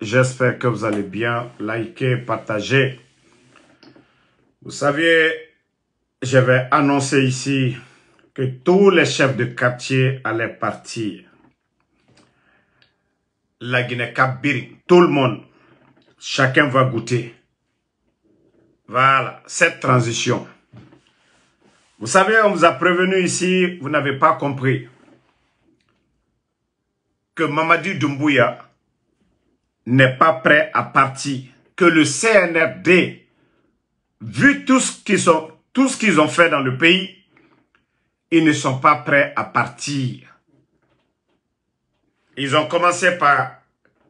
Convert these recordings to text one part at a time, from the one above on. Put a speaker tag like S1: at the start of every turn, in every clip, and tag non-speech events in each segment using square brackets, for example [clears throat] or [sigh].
S1: J'espère que vous allez bien. liker, partager. Vous savez, je vais annoncer ici que tous les chefs de quartier allaient partir. La guinée tout le monde, chacun va goûter. Voilà, cette transition. Vous savez, on vous a prévenu ici, vous n'avez pas compris que Mamadou Doumbouya n'est pas prêt à partir, que le CNRD, vu tout ce qu'ils ont, ont fait dans le pays, ils ne sont pas prêts à partir. Ils ont commencé par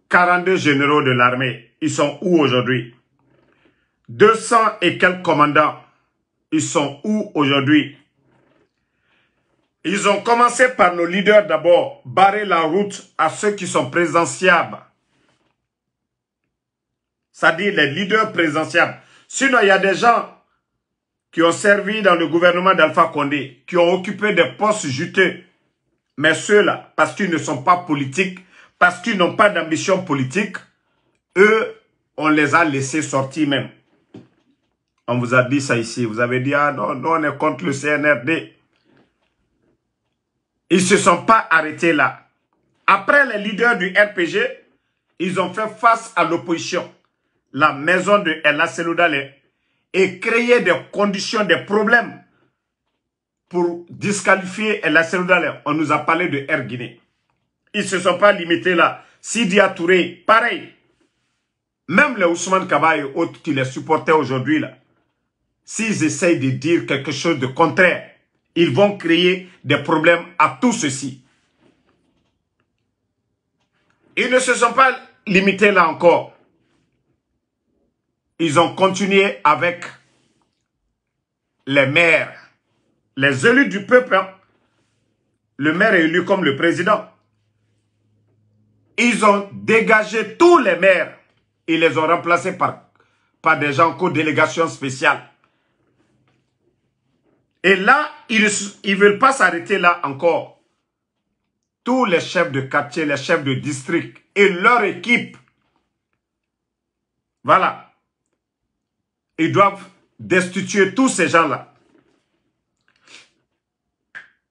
S1: 42 généraux de l'armée. Ils sont où aujourd'hui 200 et quelques commandants. Ils sont où aujourd'hui Ils ont commencé par nos leaders d'abord, barrer la route à ceux qui sont présentiables c'est-à-dire les leaders présidentiels. Sinon, il y a des gens qui ont servi dans le gouvernement d'Alpha Condé, qui ont occupé des postes juteux. Mais ceux-là, parce qu'ils ne sont pas politiques, parce qu'ils n'ont pas d'ambition politique, eux, on les a laissés sortir même. On vous a dit ça ici. Vous avez dit, ah non, non, on est contre le CNRD. Ils ne se sont pas arrêtés là. Après les leaders du RPG, ils ont fait face à l'opposition la maison de El Seloudale et créer des conditions, des problèmes pour disqualifier El Seloudale. On nous a parlé de Air Guinée. Ils ne se sont pas limités là. Sidi Atouré. pareil. Même les Ousmane Kaba et autres qui les supportaient aujourd'hui là, s'ils essayent de dire quelque chose de contraire, ils vont créer des problèmes à tout ceci. Ils ne se sont pas limités là encore ils ont continué avec les maires, les élus du peuple. Hein. Le maire est élu comme le président. Ils ont dégagé tous les maires. Ils les ont remplacés par, par des gens co-délégation spéciale. Et là, ils ne veulent pas s'arrêter là encore. Tous les chefs de quartier, les chefs de district et leur équipe. Voilà. Ils doivent destituer tous ces gens-là.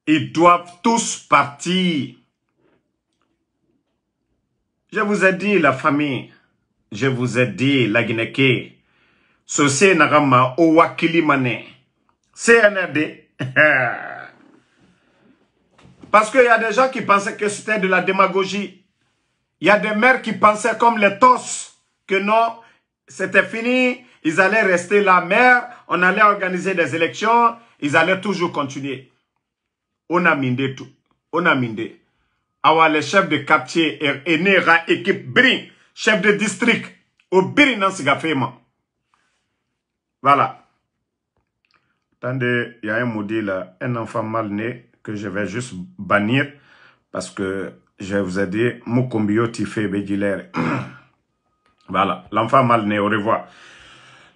S1: Ils doivent tous partir. Je vous ai dit la famille. Je vous ai dit la Guinée. Sosé Nagama Owakilimane. CNRD. [laughs] Parce qu'il y a des gens qui pensaient que c'était de la démagogie. Il y a des mères qui pensaient comme les tosses que non, c'était fini, ils allaient rester là, mer. on allait organiser des élections, ils allaient toujours continuer. On a mindé tout. On a mindé. Alors, le chef de quartier est né équipe Bri, chef de district, au Bri dans Voilà. Attendez, il y a un mot-dit là, un enfant mal né que je vais juste bannir parce que je vous ai dit, Mukombio Tifé [clears throat] voilà, l'enfant mal né, au revoir.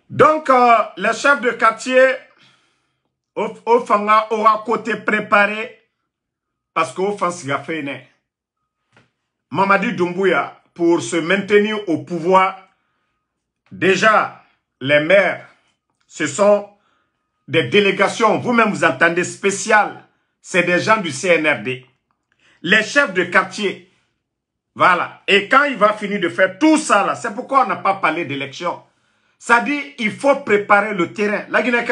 S1: Donc, euh, les chefs de quartier Ofanga aura côté préparé parce qu'Offense a fait une. Mamadi Doumbouya, pour se maintenir au pouvoir, déjà, les maires, ce sont des délégations, vous-même vous entendez spéciales, c'est des gens du CNRD. Les chefs de quartier, voilà. Et quand il va finir de faire tout ça, là, c'est pourquoi on n'a pas parlé d'élection. Ça dit, il faut préparer le terrain. La Guinée,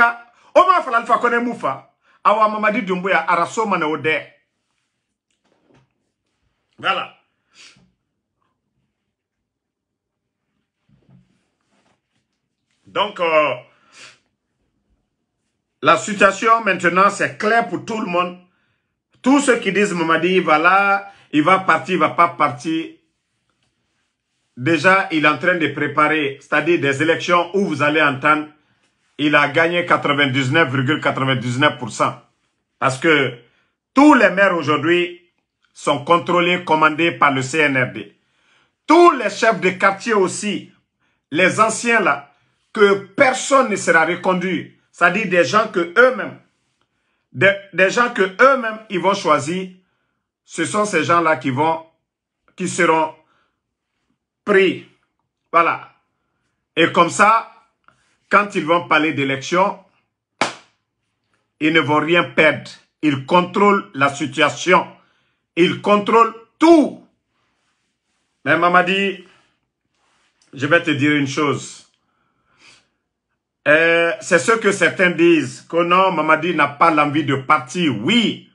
S1: on va faire l'alpha kone moufa. Awa mamadi dumbuya araso Ode. Voilà. Donc, euh, la situation maintenant, c'est clair pour tout le monde. Tous ceux qui disent, Mamadi, voilà, il va partir, il ne va pas partir. Déjà, il est en train de préparer, c'est-à-dire des élections où vous allez entendre, il a gagné 99,99%. parce que tous les maires aujourd'hui sont contrôlés, commandés par le CNRD. Tous les chefs de quartier aussi, les anciens là, que personne ne sera reconduit. C'est-à-dire des gens que eux-mêmes, des, des, gens que eux-mêmes, ils vont choisir. Ce sont ces gens-là qui vont, qui seront pris. Voilà. Et comme ça, quand ils vont parler d'élection, ils ne vont rien perdre. Ils contrôlent la situation. Ils contrôlent tout. Mais Mamadi, je vais te dire une chose. Euh, c'est ce que certains disent, que non, Mamadi n'a pas l'envie de partir. Oui,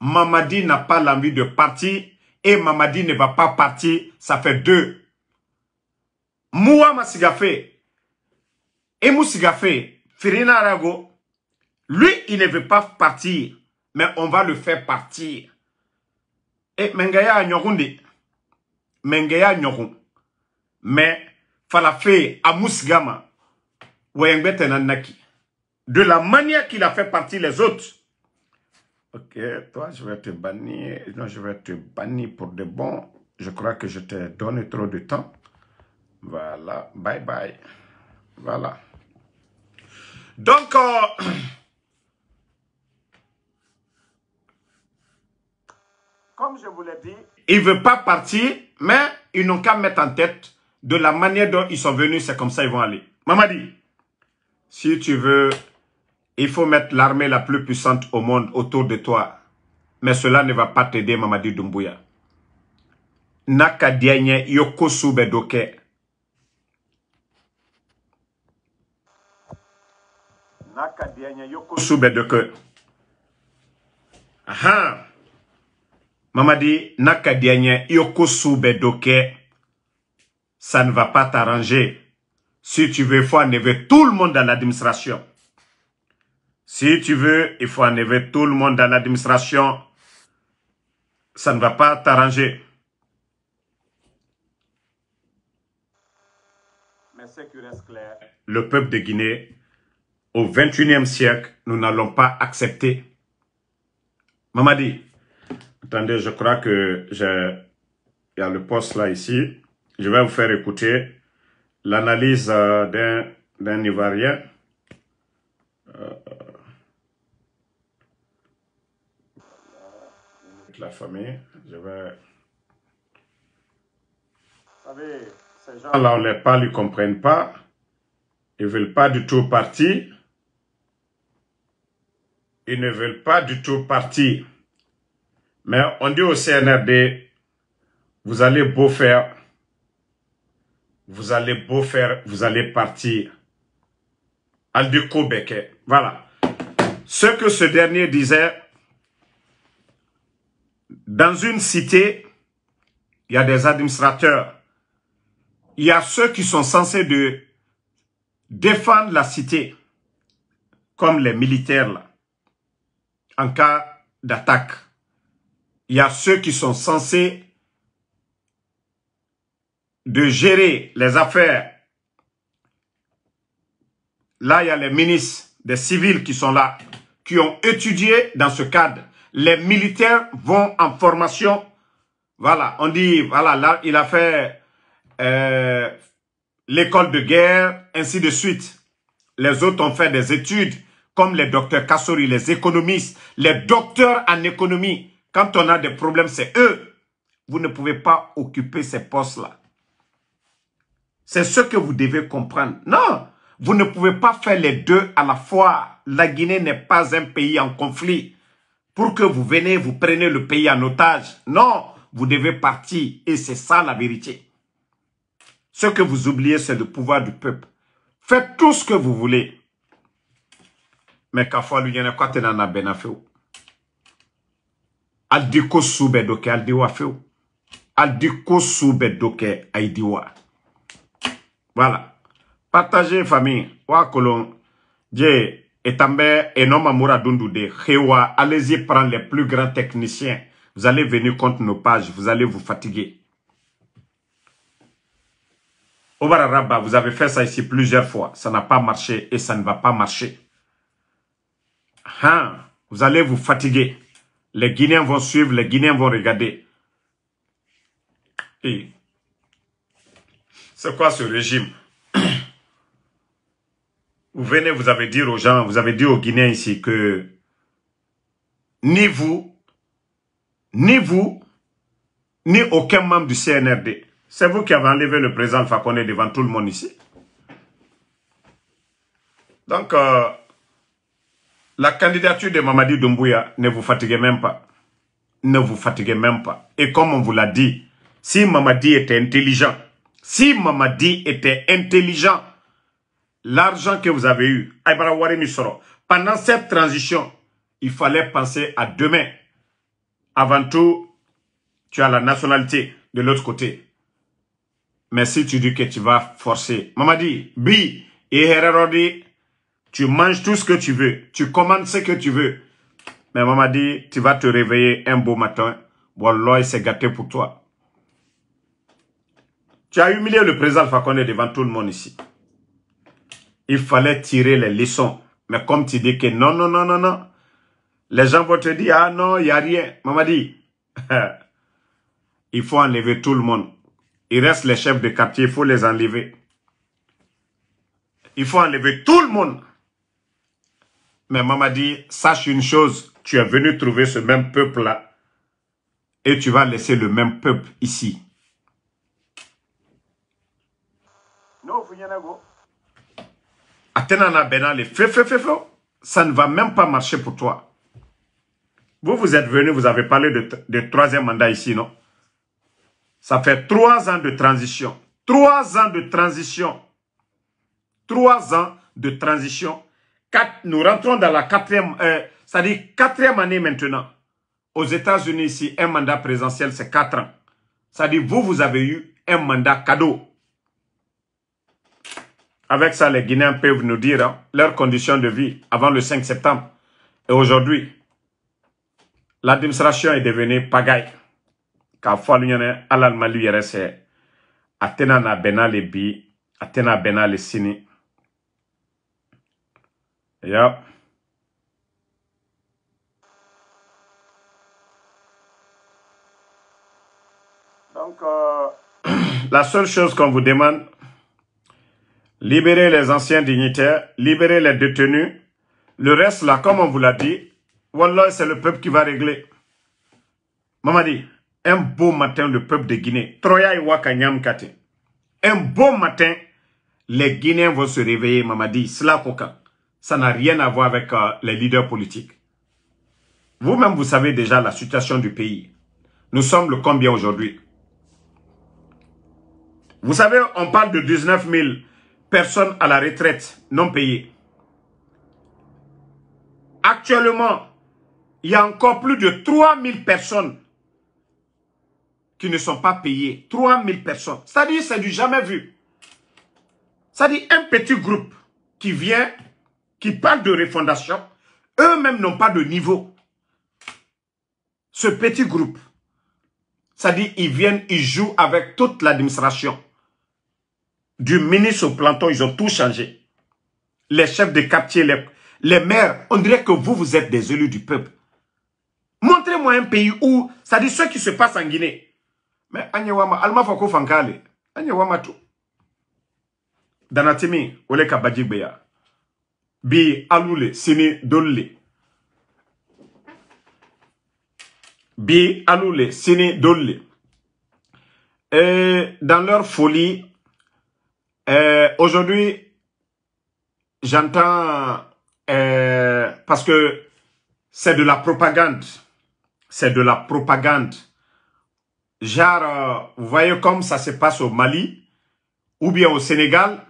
S1: Mamadi n'a pas l'envie de partir et Mamadi ne va pas partir. Ça fait deux muwa masigafe et Moussigafe, Firina Arago, lui, il ne veut pas partir, mais on va le faire partir. Et Mengaya Nyorundi Mengaya Nyorun, mais Falafe à Moussigama, Naki. De la manière qu'il a fait partir les autres. Ok, toi, je vais te bannir. Non, je vais te bannir pour de bon. Je crois que je t'ai donné trop de temps. Voilà, bye bye. Voilà. Donc, euh, [clears throat] comme je vous l'ai dit, ils ne veulent pas partir, mais ils n'ont qu'à mettre en tête de la manière dont ils sont venus, c'est comme ça ils vont aller. Mamadi, si tu veux, il faut mettre l'armée la plus puissante au monde autour de toi. Mais cela ne va pas t'aider, Mamadi Doumbouya. Nakadienye Yoko Soubedoke. yoko deke aha mamadi yoko soube ça ne va pas t'arranger si tu veux il faut enlever tout le monde dans l'administration si tu veux il faut enlever tout le monde dans l'administration ça ne va pas t'arranger le peuple de Guinée au 21e siècle, nous n'allons pas accepter. Mamadi, attendez, je crois que il y a le poste là ici. Je vais vous faire écouter l'analyse euh, d'un Ivoirien. Euh, la famille, je vais... Vous savez, ces gens-là, on les parle, ils comprennent pas. Ils veulent pas du tout partir ils ne veulent pas du tout partir. Mais on dit au CNRD, vous allez beau faire, vous allez beau faire, vous allez partir. du Beke, voilà. Ce que ce dernier disait, dans une cité, il y a des administrateurs. Il y a ceux qui sont censés de défendre la cité, comme les militaires là en cas d'attaque. Il y a ceux qui sont censés de gérer les affaires. Là, il y a les ministres des civils qui sont là, qui ont étudié dans ce cadre. Les militaires vont en formation. Voilà, on dit, voilà, là, il a fait euh, l'école de guerre, ainsi de suite. Les autres ont fait des études comme les docteurs Kassori, les économistes, les docteurs en économie, quand on a des problèmes, c'est eux. Vous ne pouvez pas occuper ces postes-là. C'est ce que vous devez comprendre. Non, vous ne pouvez pas faire les deux à la fois. La Guinée n'est pas un pays en conflit. Pour que vous venez, vous prenez le pays en otage. Non, vous devez partir. Et c'est ça la vérité. Ce que vous oubliez, c'est le pouvoir du peuple. Faites tout ce que vous voulez. Mais k'a fɔ alu yene a tɛna na bɛnna fewu ali di ko soube doke Aldiko wa Al di ko voilà Partagez famille wa kolon je et enoma énorme amour de Hewa, allez-y prendre les plus grands techniciens. Vous allez venir contre nos pages, vous allez vous fatiguer. Obara Rabba, vous avez fait ça ici plusieurs fois. Ça n'a pas marché et ça ne va pas marcher vous allez vous fatiguer. Les Guinéens vont suivre, les Guinéens vont regarder. c'est quoi ce régime [clears throat] Vous venez, vous avez dit aux gens, vous avez dit aux Guinéens ici que ni vous, ni vous, ni aucun membre du CNRD. C'est vous qui avez enlevé le président Fakone devant tout le monde ici. Donc, euh, la candidature de Mamadi Doumbouya, ne vous fatiguez même pas. Ne vous fatiguez même pas. Et comme on vous l'a dit, si Mamadi était intelligent, si Mamadi était intelligent, l'argent que vous avez eu, pendant cette transition, il fallait penser à demain. Avant tout, tu as la nationalité de l'autre côté. Mais si tu dis que tu vas forcer, Mamadi, bi, et Hererodi, tu manges tout ce que tu veux. Tu commandes ce que tu veux. Mais maman dit, tu vas te réveiller un beau matin. Bon, l'oeil s'est gâté pour toi. Tu as humilié le président Alpha devant tout le monde ici. Il fallait tirer les leçons. Mais comme tu dis que non, non, non, non, non. Les gens vont te dire, ah non, il n'y a rien. Maman dit, [laughs] il faut enlever tout le monde. Il reste les chefs de quartier, il faut les enlever. Il faut enlever tout le monde. Mais maman dit, sache une chose, tu es venu trouver ce même peuple-là et tu vas laisser le même peuple ici. les ça ne va même pas marcher pour toi. Vous, vous êtes venu, vous avez parlé de, de troisième mandat ici, non Ça fait trois ans de transition. Trois ans de transition. Trois ans de transition nous rentrons dans la quatrième, euh, cest quatrième année maintenant. Aux États-Unis, ici, un mandat présidentiel, c'est quatre ans. Ça dit vous, vous avez eu un mandat cadeau. Avec ça, les Guinéens peuvent nous dire hein, leurs conditions de vie avant le 5 septembre. Et aujourd'hui, l'administration est devenue pagaille. Car fois l'union à l'Allemagne, Athéna bi, Athéna bena sini, donc, euh, [clears throat] la seule chose qu'on vous demande, libérez les anciens dignitaires, libérez les détenus. Le reste, là, comme on vous l'a dit, Wallah, c'est le peuple qui va régler. Mamadi, un beau matin, le peuple de Guinée, Troya Un beau matin, les Guinéens vont se réveiller, Mamadi, Slakoka. Ça n'a rien à voir avec euh, les leaders politiques. Vous-même, vous savez déjà la situation du pays. Nous sommes le combien aujourd'hui Vous savez, on parle de 19 000 personnes à la retraite non payées. Actuellement, il y a encore plus de 3 000 personnes qui ne sont pas payées. 3 000 personnes. C'est-à-dire, c'est du jamais vu. C'est-à-dire, un petit groupe qui vient qui parlent de refondation, eux-mêmes n'ont pas de niveau. Ce petit groupe, ça dit, ils viennent, ils jouent avec toute l'administration. Du ministre au planton, ils ont tout changé. Les chefs de quartier, les, maires, on dirait que vous, vous êtes des élus du peuple. Montrez-moi un pays où, ça dit ce qui se passe en Guinée. Mais Alma Fankale, Anyewama tout. Danatimi, Oleka Beya bi alule sini dolle bi Aloule sini dolle dans leur folie euh, aujourd'hui j'entends euh, parce que c'est de la propagande c'est de la propagande genre euh, vous voyez comme ça se passe au Mali ou bien au Sénégal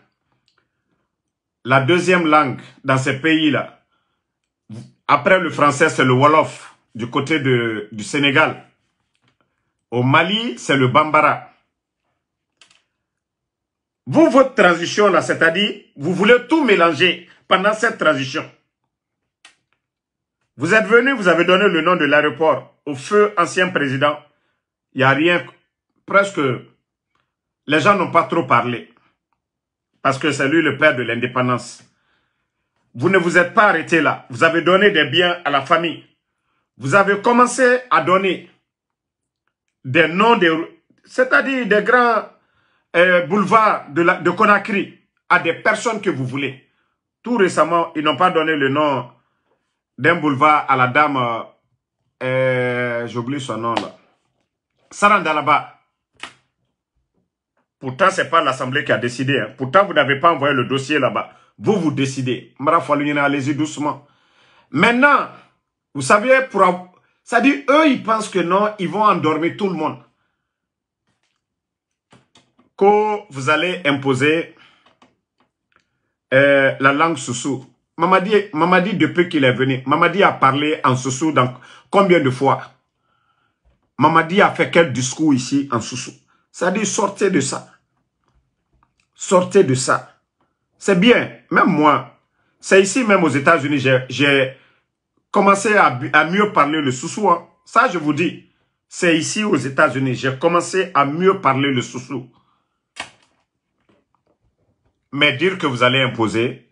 S1: la deuxième langue dans ces pays-là, après le français, c'est le Wolof du côté du Sénégal. Au Mali, c'est le Bambara. Vous, votre transition là, c'est-à-dire, vous voulez tout mélanger pendant cette transition. Vous êtes venu, vous avez donné le nom de l'aéroport au feu ancien président. Il n'y a rien, presque, les gens n'ont pas trop parlé parce que c'est lui le père de l'indépendance. Vous ne vous êtes pas arrêté là. Vous avez donné des biens à la famille. Vous avez commencé à donner des noms, de, c'est-à-dire des grands euh, boulevards de, Conakry à des personnes que vous voulez. Tout récemment, ils n'ont pas donné le nom d'un boulevard à la dame, euh, j'oublie son nom là, là-bas. Pourtant, c'est pas l'Assemblée qui a décidé. Hein. Pourtant, vous n'avez pas envoyé le dossier là-bas. Vous, vous décidez. l'union allez-y doucement. Maintenant, vous savez, pour... ça dit, eux, ils pensent que non, ils vont endormir tout le monde. Que vous allez imposer euh, la langue soussou. Mamadi, Mamadi, depuis qu'il est venu, Mamadi a parlé en soussou Donc, combien de fois Mamadi a fait quel discours ici en soussou ça dit sortez de ça. Sortez de ça. C'est bien. Même moi, c'est ici même aux États-Unis, j'ai commencé à, mieux parler le sous hein. Ça, je vous dis, c'est ici aux États-Unis. J'ai commencé à mieux parler le soussou. Mais dire que vous allez imposer,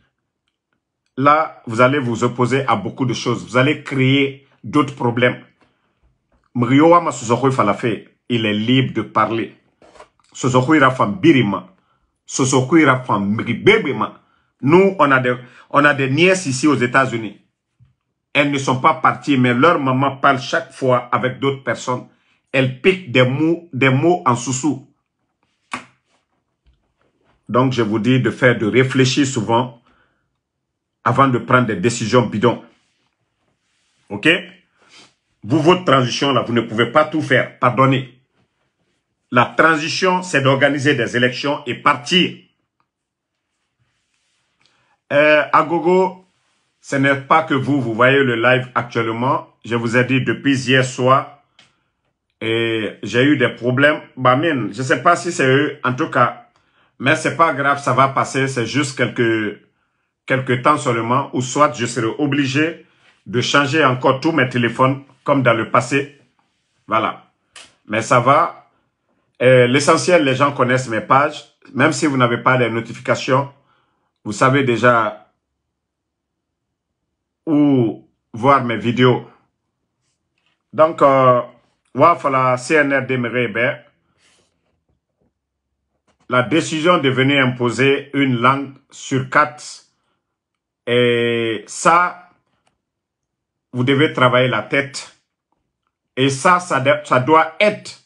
S1: là, vous allez vous opposer à beaucoup de choses. Vous allez créer d'autres problèmes. Mriowa il est libre de parler. Birima. Nous, on a, des, on a des nièces ici aux États-Unis. Elles ne sont pas parties, mais leur maman parle chaque fois avec d'autres personnes. Elles piquent des mots, des mots en sous-sous. Donc, je vous dis de faire, de réfléchir souvent avant de prendre des décisions bidons. OK Vous, votre transition, là, vous ne pouvez pas tout faire. Pardonnez. La transition, c'est d'organiser des élections et partir. Euh, Agogo, ce n'est pas que vous, vous voyez le live actuellement. Je vous ai dit depuis hier soir, et j'ai eu des problèmes. Bah, mine, je sais pas si c'est eux, en tout cas. Mais c'est pas grave, ça va passer. C'est juste quelques, quelques temps seulement. Ou soit je serai obligé de changer encore tous mes téléphones, comme dans le passé. Voilà. Mais ça va, euh, l'essentiel, les gens connaissent mes pages. Même si vous n'avez pas les notifications, vous savez déjà où voir mes vidéos. Donc, euh, la CNRD la décision de venir imposer une langue sur quatre, et ça, vous devez travailler la tête. Et ça, ça doit être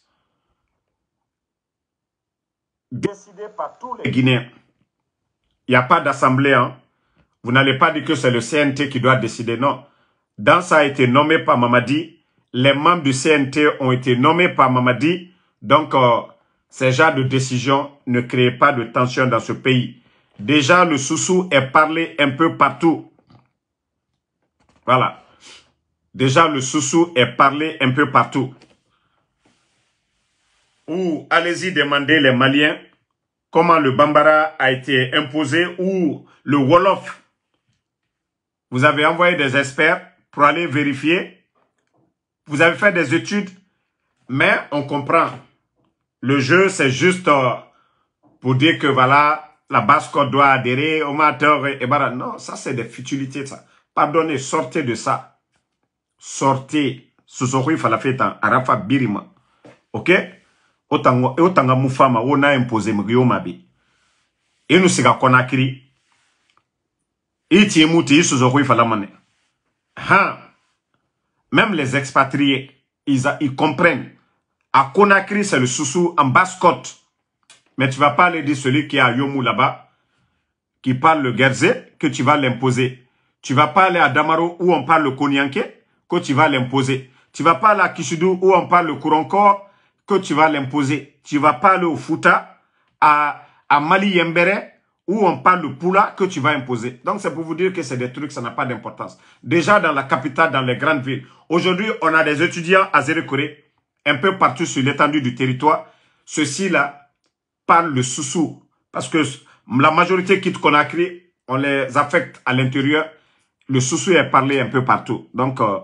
S1: décidé par tous les Guinéens. Il n'y a pas d'assemblée. Hein. Vous n'allez pas dire que c'est le CNT qui doit décider. Non. Dans ça a été nommé par Mamadi. Les membres du CNT ont été nommés par Mamadi. Donc, euh, ces gens de décision ne créent pas de tension dans ce pays. Déjà, le Soussou est parlé un peu partout. Voilà. Déjà, le Soussou est parlé un peu partout ou allez-y demander les Maliens comment le Bambara a été imposé ou le Wolof. Vous avez envoyé des experts pour aller vérifier. Vous avez fait des études, mais on comprend. Le jeu, c'est juste euh, pour dire que voilà, la basse doit adhérer au Mateur et voilà. Non, ça c'est des futilités, ça. Pardonnez, sortez de ça. Sortez. sous à Arafa Birima. OK otanga, eh, otanga mufama wo Et nous mrio mabe enu sika konakiri iti muti isu zo kuifala mane ha même les expatriés ils, ils comprennent à Conakry c'est le soussou en basse côte mais tu vas pas aller dire celui qui est à Yomou là-bas qui parle le Gerzé que tu vas l'imposer tu vas pas aller à Damaro où on parle le Konyanke que tu vas l'imposer tu vas pas aller à Kishudu où on parle le Kouronkor que tu vas l'imposer. Tu vas pas aller au Fouta, à, à Mali Yembere, où on parle de poula que tu vas imposer. Donc c'est pour vous dire que c'est des trucs, ça n'a pas d'importance. Déjà dans la capitale, dans les grandes villes, aujourd'hui on a des étudiants à Zéro un peu partout sur l'étendue du territoire. Ceux-ci-là parlent le soussou. Parce que la majorité quitte Conakry, on les affecte à l'intérieur. Le soussou est parlé un peu partout. Donc euh,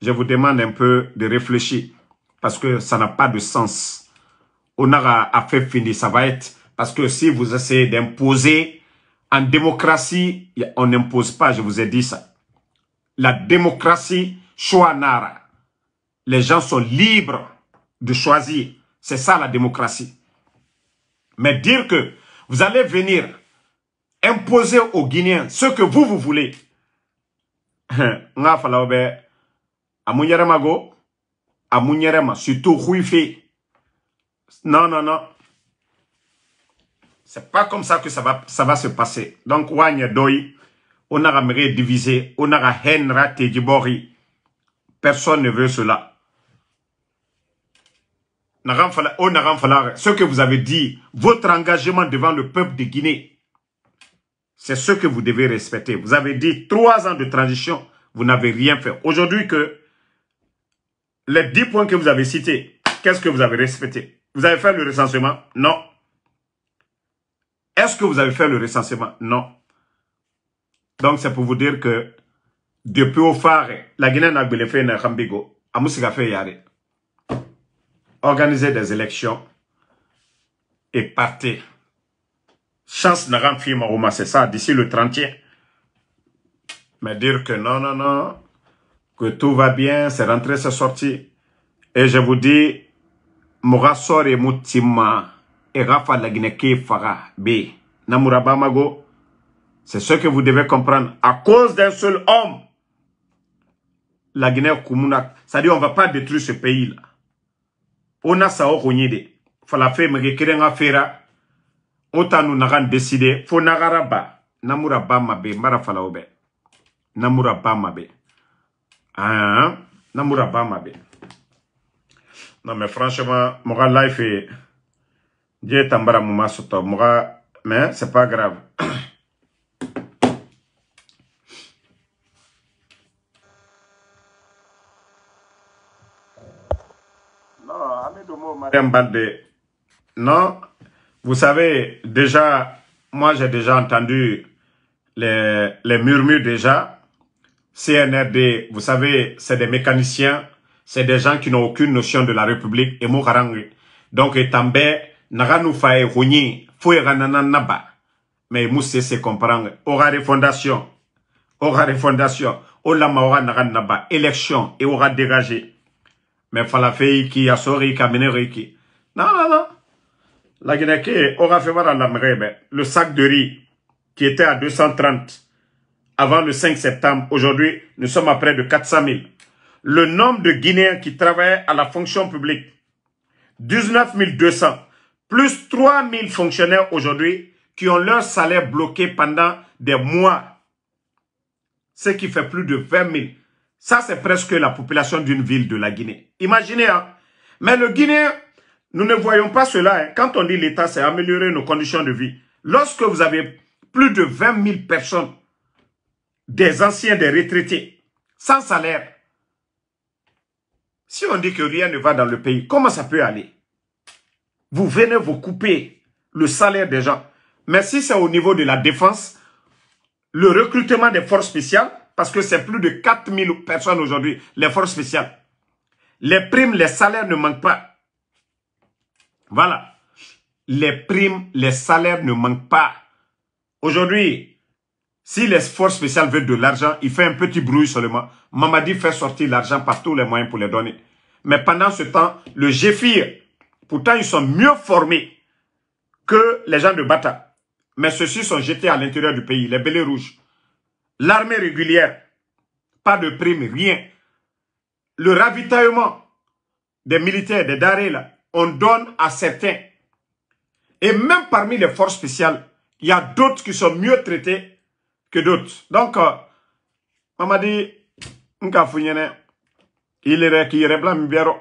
S1: je vous demande un peu de réfléchir parce que ça n'a pas de sens. On a à faire finir, ça va être... Parce que si vous essayez d'imposer, en démocratie, on n'impose pas, je vous ai dit ça. La démocratie, choanara. Les gens sont libres de choisir. C'est ça la démocratie. Mais dire que vous allez venir imposer aux Guinéens ce que vous, vous voulez. [laughs] À Mounierema, surtout Non, non, non. C'est pas comme ça que ça va, ça va se passer. Donc, on a divisé, on a Henra Personne ne veut cela. Oh, ce que vous avez dit, votre engagement devant le peuple de Guinée, c'est ce que vous devez respecter. Vous avez dit trois ans de transition, vous n'avez rien fait. Aujourd'hui que les 10 points que vous avez cités, qu'est-ce que vous avez respecté Vous avez fait le recensement Non. Est-ce que vous avez fait le recensement Non. Donc, c'est pour vous dire que depuis au phare, la Guinée n'a pas fait un rambigo. fait yare. Organiser des élections et partir. Chance n'a rien fait, c'est ça, d'ici le 30e. Mais dire que non, non, non, que tout va bien, c'est rentré, c'est sorti. Et je vous dis, et Mutima et Rafa Lagineke Fara B. Namurabamago, c'est ce que vous devez comprendre. À cause d'un seul homme, la Guinée Koumouna, c'est-à-dire on ne va pas détruire ce pays-là. On a ça au me Falafe Megekirenga Fera. On t'a nous nagan décider, Fo nagaraba. fala B. Marafalaobe. Namurabama B. Ah, Namoura pas ma Non, mais franchement, mon life est. Dieu t'embara mouma Moi, Mais c'est pas grave. [coughs] Non, Amidomo, Mariam Bande. Non, vous savez, déjà, moi j'ai déjà entendu les, les murmures déjà. CNRD, vous savez, c'est des mécaniciens, c'est des gens qui n'ont aucune notion de la République et Moukarangri. Donc, et Tambe, Faye, Rouni, Foueranana Naba. Mais Moussé se comprendre. Aura des fondations. Aura des fondations. Olama Aura Nagan Élection. Et aura dégagé. Mais Falafei qui a sori mené, qui. Non, non, non. La Guinée aura fait voir à la le sac de riz qui était à 230 avant le 5 septembre. Aujourd'hui, nous sommes à près de 400 000. Le nombre de Guinéens qui travaillent à la fonction publique, 19 200, plus 3 000 fonctionnaires aujourd'hui qui ont leur salaire bloqué pendant des mois, ce qui fait plus de 20 000. Ça, c'est presque la population d'une ville de la Guinée. Imaginez, hein? Mais le Guinéen, nous ne voyons pas cela. Hein. Quand on dit l'État, c'est améliorer nos conditions de vie. Lorsque vous avez plus de 20 000 personnes des anciens, des retraités, sans salaire. Si on dit que rien ne va dans le pays, comment ça peut aller Vous venez vous couper le salaire des gens. Mais si c'est au niveau de la défense, le recrutement des forces spéciales, parce que c'est plus de 4000 personnes aujourd'hui, les forces spéciales. Les primes, les salaires ne manquent pas. Voilà. Les primes, les salaires ne manquent pas. Aujourd'hui, si les forces spéciales veulent de l'argent, il fait un petit bruit seulement. Mamadi fait sortir l'argent par tous les moyens pour les donner. Mais pendant ce temps, le GFIR, pourtant ils sont mieux formés que les gens de Bata. Mais ceux-ci sont jetés à l'intérieur du pays, les bélés rouges. L'armée régulière, pas de primes, rien. Le ravitaillement des militaires, des darés, là, on donne à certains. Et même parmi les forces spéciales, il y a d'autres qui sont mieux traités que d'autres. Donc, euh, Mamadi Nkafunyene, il est qui biero.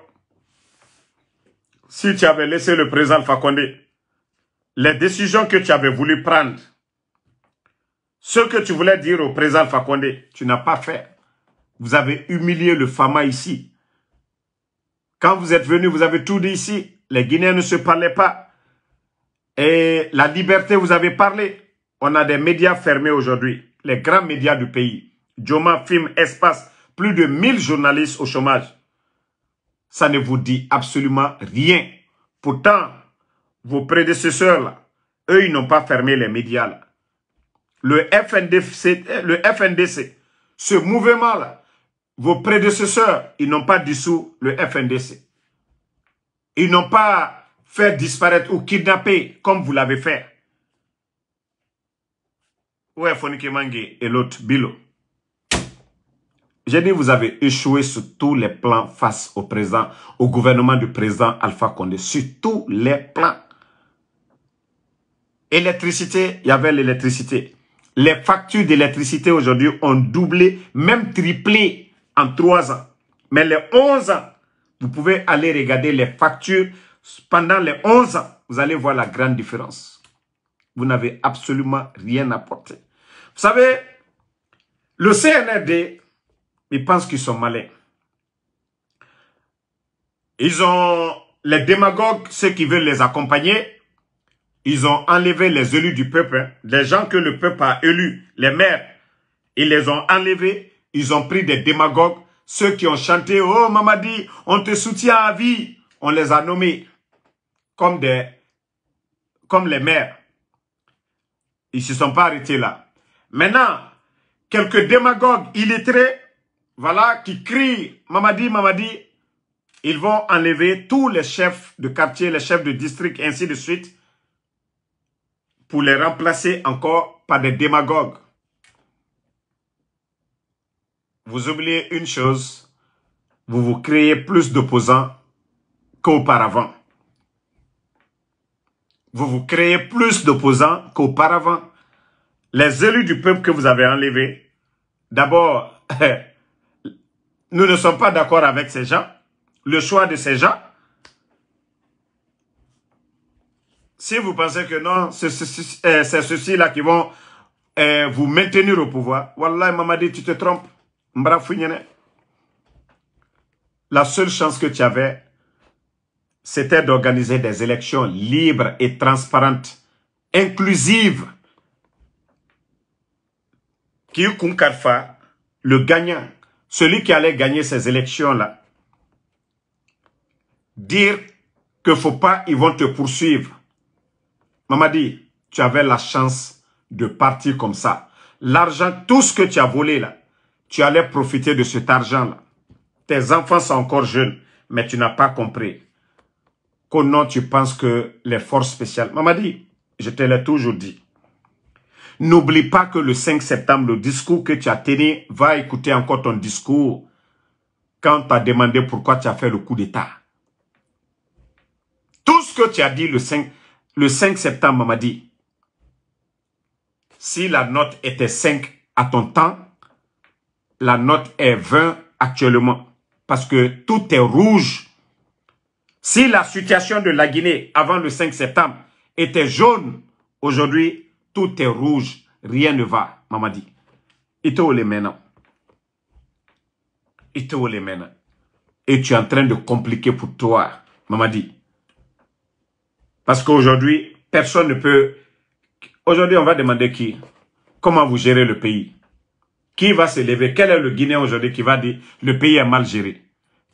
S1: Si tu avais laissé le président Fakonde, les décisions que tu avais voulu prendre, ce que tu voulais dire au président Fakonde, tu n'as pas fait. Vous avez humilié le Fama ici. Quand vous êtes venu, vous avez tout dit ici. Les Guinéens ne se parlaient pas. Et la liberté, vous avez parlé. On a des médias fermés aujourd'hui, les grands médias du pays. Joma, Film, Espace, plus de 1000 journalistes au chômage. Ça ne vous dit absolument rien. Pourtant, vos prédécesseurs eux, ils n'ont pas fermé les médias. Le, eh, le FNDC, ce mouvement-là, vos prédécesseurs, ils n'ont pas dissous le FNDC. Ils n'ont pas fait disparaître ou kidnapper comme vous l'avez fait. Ouais, Fonike Mange et l'autre, Bilo. J'ai dit, vous avez échoué sur tous les plans face au présent, au gouvernement du présent, Alpha Condé, sur tous les plans. Électricité, il y avait l'électricité. Les factures d'électricité aujourd'hui ont doublé, même triplé en trois ans. Mais les 11 ans, vous pouvez aller regarder les factures pendant les 11 ans. Vous allez voir la grande différence vous n'avez absolument rien apporté. Vous savez, le CNRD, ils pensent qu'ils sont malins. Ils ont les démagogues, ceux qui veulent les accompagner, ils ont enlevé les élus du peuple, hein. les gens que le peuple a élus, les maires. Ils les ont enlevés, ils ont pris des démagogues, ceux qui ont chanté « Oh Mamadi, on te soutient à vie !» On les a nommés comme, des, comme les maires. Ils se sont pas arrêtés là. Maintenant, quelques démagogues illettrés, voilà, qui crient Mamadi, Mamadi, ils vont enlever tous les chefs de quartier, les chefs de district, ainsi de suite, pour les remplacer encore par des démagogues. Vous oubliez une chose, vous vous créez plus d'opposants qu'auparavant vous vous créez plus d'opposants qu'auparavant. Les élus du peuple que vous avez enlevés, d'abord, [laughs] nous ne sommes pas d'accord avec ces gens, le choix de ces gens. Si vous pensez que non, euh, c'est ceux-ci-là qui vont euh, vous maintenir au pouvoir, Wallah, dit, tu te trompes. La seule chance que tu avais, c'était d'organiser des élections libres et transparentes, inclusives. Kiyukun Karfa, le gagnant, celui qui allait gagner ces élections-là, dire que faut pas, ils vont te poursuivre. Mamadi, tu avais la chance de partir comme ça. L'argent, tout ce que tu as volé là, tu allais profiter de cet argent-là. Tes enfants sont encore jeunes, mais tu n'as pas compris. Comment tu penses que les forces spéciales... Mamadi, je te l'ai toujours dit. N'oublie pas que le 5 septembre, le discours que tu as tenu, va écouter encore ton discours quand tu as demandé pourquoi tu as fait le coup d'État. Tout ce que tu as dit le 5, le 5 septembre, Mamadi, si la note était 5 à ton temps, la note est 20 actuellement. Parce que tout est rouge si la situation de la Guinée avant le 5 septembre était jaune, aujourd'hui, tout est rouge. Rien ne va, Mamadi. Ito les maintenant. Ito les maintenant. Et tu es en train de compliquer pour toi, dit. Parce qu'aujourd'hui, personne ne peut... Aujourd'hui, on va demander qui Comment vous gérez le pays Qui va se lever Quel est le Guinéen aujourd'hui qui va dire le pays est mal géré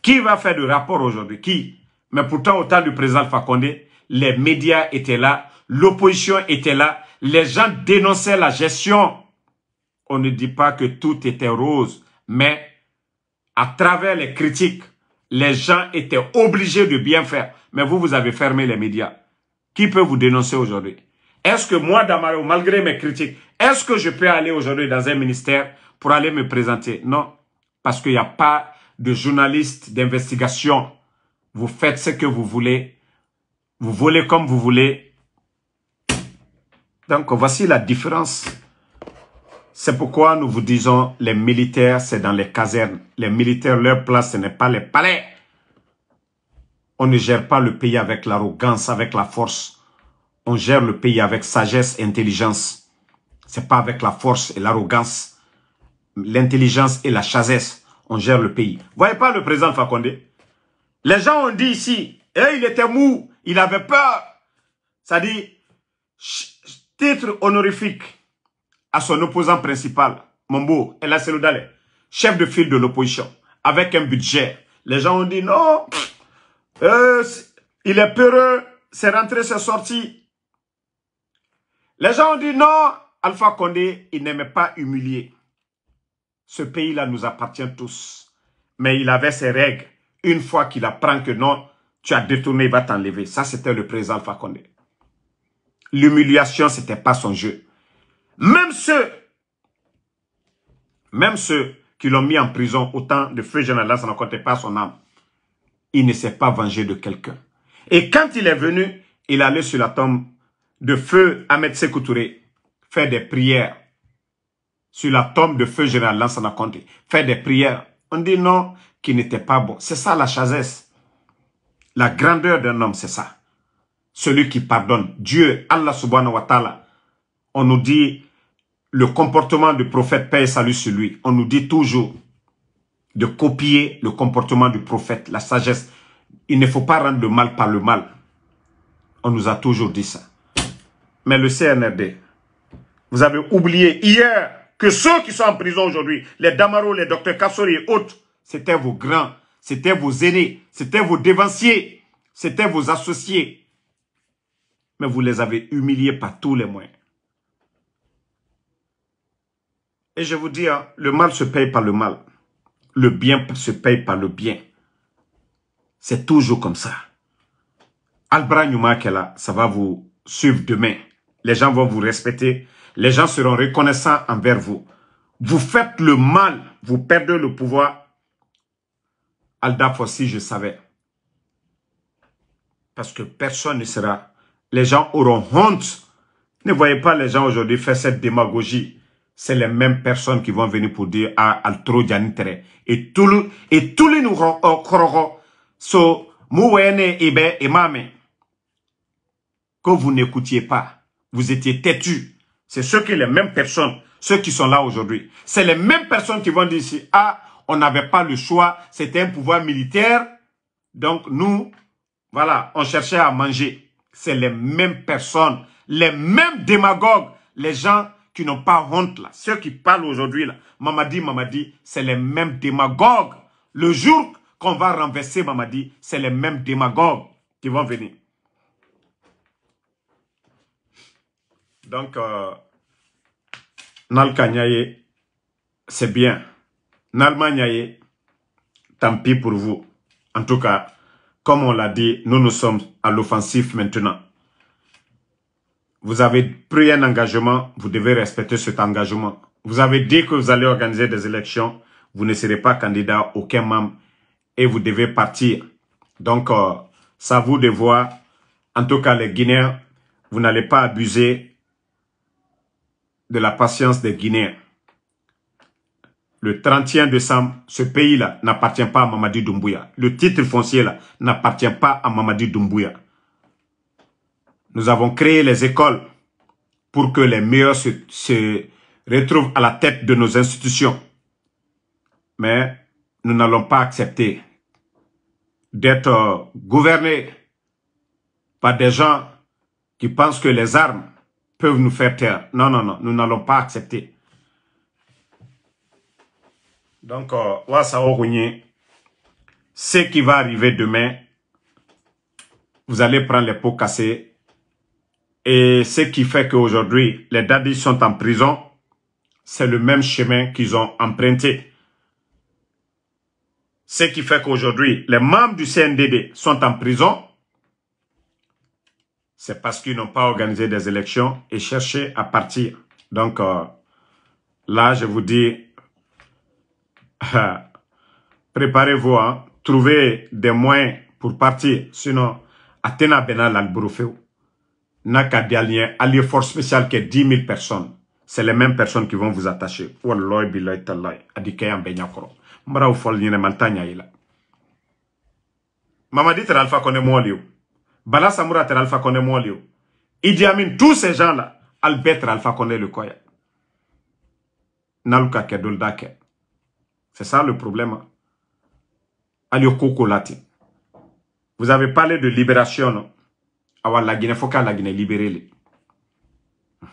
S1: Qui va faire le rapport aujourd'hui Qui mais pourtant, au temps du président Fakonde, les médias étaient là, l'opposition était là, les gens dénonçaient la gestion. On ne dit pas que tout était rose, mais à travers les critiques, les gens étaient obligés de bien faire. Mais vous, vous avez fermé les médias. Qui peut vous dénoncer aujourd'hui Est-ce que moi, Damaro, malgré mes critiques, est-ce que je peux aller aujourd'hui dans un ministère pour aller me présenter Non, parce qu'il n'y a pas de journaliste d'investigation vous faites ce que vous voulez, vous voulez comme vous voulez. Donc voici la différence. C'est pourquoi nous vous disons, les militaires, c'est dans les casernes. Les militaires, leur place, ce n'est pas les palais. On ne gère pas le pays avec l'arrogance, avec la force. On gère le pays avec sagesse et intelligence. C'est pas avec la force et l'arrogance, l'intelligence et la sagesse, On gère le pays. Vous voyez pas le président Fakonde les gens ont dit ici, eh, il était mou, il avait peur. Ça dit, titre honorifique à son opposant principal, Mombo, El chef de file de l'opposition, avec un budget. Les gens ont dit non, euh, il est peureux, c'est rentré, c'est sorti. Les gens ont dit non, Alpha Condé, il n'aimait pas humilier. Ce pays-là nous appartient tous, mais il avait ses règles une fois qu'il apprend que non, tu as détourné, il va t'enlever. Ça, c'était le président Alpha Condé. L'humiliation, c'était pas son jeu. Même ceux, même ceux qui l'ont mis en prison autant de feu général, ça ne comptait pas son âme. Il ne s'est pas vengé de quelqu'un. Et quand il est venu, il allait sur la tombe de feu Ahmed Sekoutouré faire des prières sur la tombe de feu général Lansana comptait faire des prières. On dit non, qui n'était pas bon. C'est ça la chasesse. La grandeur d'un homme, c'est ça. Celui qui pardonne. Dieu, Allah subhanahu wa ta'ala, on nous dit le comportement du prophète, paix et salut sur lui. On nous dit toujours de copier le comportement du prophète, la sagesse. Il ne faut pas rendre le mal par le mal. On nous a toujours dit ça. Mais le CNRD, vous avez oublié hier que ceux qui sont en prison aujourd'hui, les Damaro, les docteurs Kassori et autres, c'était vos grands, c'était vos aînés, c'était vos dévanciers, c'était vos associés. Mais vous les avez humiliés par tous les moyens. Et je vous dis, hein, le mal se paye par le mal. Le bien se paye par le bien. C'est toujours comme ça. Albra ça va vous suivre demain. Les gens vont vous respecter. Les gens seront reconnaissants envers vous. Vous faites le mal, vous perdez le pouvoir Alda si je savais. Parce que personne ne sera. Les gens auront honte. Ne voyez pas les gens aujourd'hui faire cette démagogie. C'est les mêmes personnes qui vont venir pour dire à ah, Altro Et tout le, et tout le nous courant. Euh, so, mouwene ibe imame. Que vous n'écoutiez pas. Vous étiez têtu. C'est ceux qui, les mêmes personnes, ceux qui sont là aujourd'hui. C'est les mêmes personnes qui vont dire ici, ah, on n'avait pas le choix, c'était un pouvoir militaire. Donc nous, voilà, on cherchait à manger. C'est les mêmes personnes, les mêmes démagogues, les gens qui n'ont pas honte là. Ceux qui parlent aujourd'hui là, Mamadi, Mamadi, c'est les mêmes démagogues. Le jour qu'on va renverser Mamadi, c'est les mêmes démagogues qui vont venir. Donc, euh, c'est bien. L'Allemagne tant pis pour vous. En tout cas, comme on l'a dit, nous nous sommes à l'offensive maintenant. Vous avez pris un engagement, vous devez respecter cet engagement. Vous avez dit que vous allez organiser des élections, vous ne serez pas candidat, aucun membre, et vous devez partir. Donc, ça euh, vous de voir. En tout cas, les Guinéens, vous n'allez pas abuser de la patience des Guinéens le 31 décembre, ce pays-là n'appartient pas à Mamadi Doumbouya. Le titre foncier-là n'appartient pas à Mamadi Doumbouya. Nous avons créé les écoles pour que les meilleurs se, se retrouvent à la tête de nos institutions. Mais nous n'allons pas accepter d'être euh, gouvernés par des gens qui pensent que les armes peuvent nous faire taire. Non, non, non, nous n'allons pas accepter. Donc, euh, ce qui va arriver demain, vous allez prendre les pots cassés. Et ce qui fait qu'aujourd'hui, les dadis sont en prison, c'est le même chemin qu'ils ont emprunté. Ce qui fait qu'aujourd'hui, les membres du CNDD sont en prison, c'est parce qu'ils n'ont pas organisé des élections et cherché à partir. Donc euh, là, je vous dis, [laughs] Préparez-vous, hein. trouvez des moyens pour partir. Sinon, Athéna Benal Albrofeu n'a qu'à dernier à l'effort spécial qui est 10 000 personnes. C'est les mêmes personnes qui vont vous attacher. Wallahi billahi tallahi. Adikeyan benyakoro. Mbara ni nyine mantanya ila. Mamadi Ter Alpha kone moi Léo. Bala Samoura Ter Alpha kone moi tous ces gens-là, Albert Ter Alpha kone le Koya. Naluka Kedolda dake. C'est ça le problème. coco Vous avez parlé de libération. Avoir la Guinée, faut la Guinée libérée.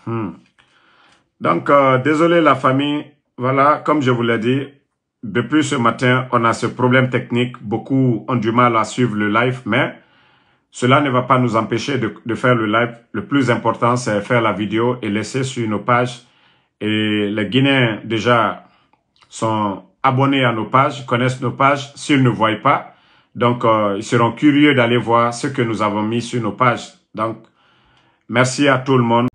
S1: Mhm. Donc, euh, désolé la famille. Voilà, comme je vous l'ai dit, depuis ce matin, on a ce problème technique. Beaucoup ont du mal à suivre le live, mais cela ne va pas nous empêcher de, de faire le live. Le plus important, c'est faire la vidéo et laisser sur nos pages. Et les Guinéens, déjà, sont abonnés à nos pages, connaissent nos pages. S'ils ne voient pas, donc euh, ils seront curieux d'aller voir ce que nous avons mis sur nos pages. Donc, merci à tout le monde.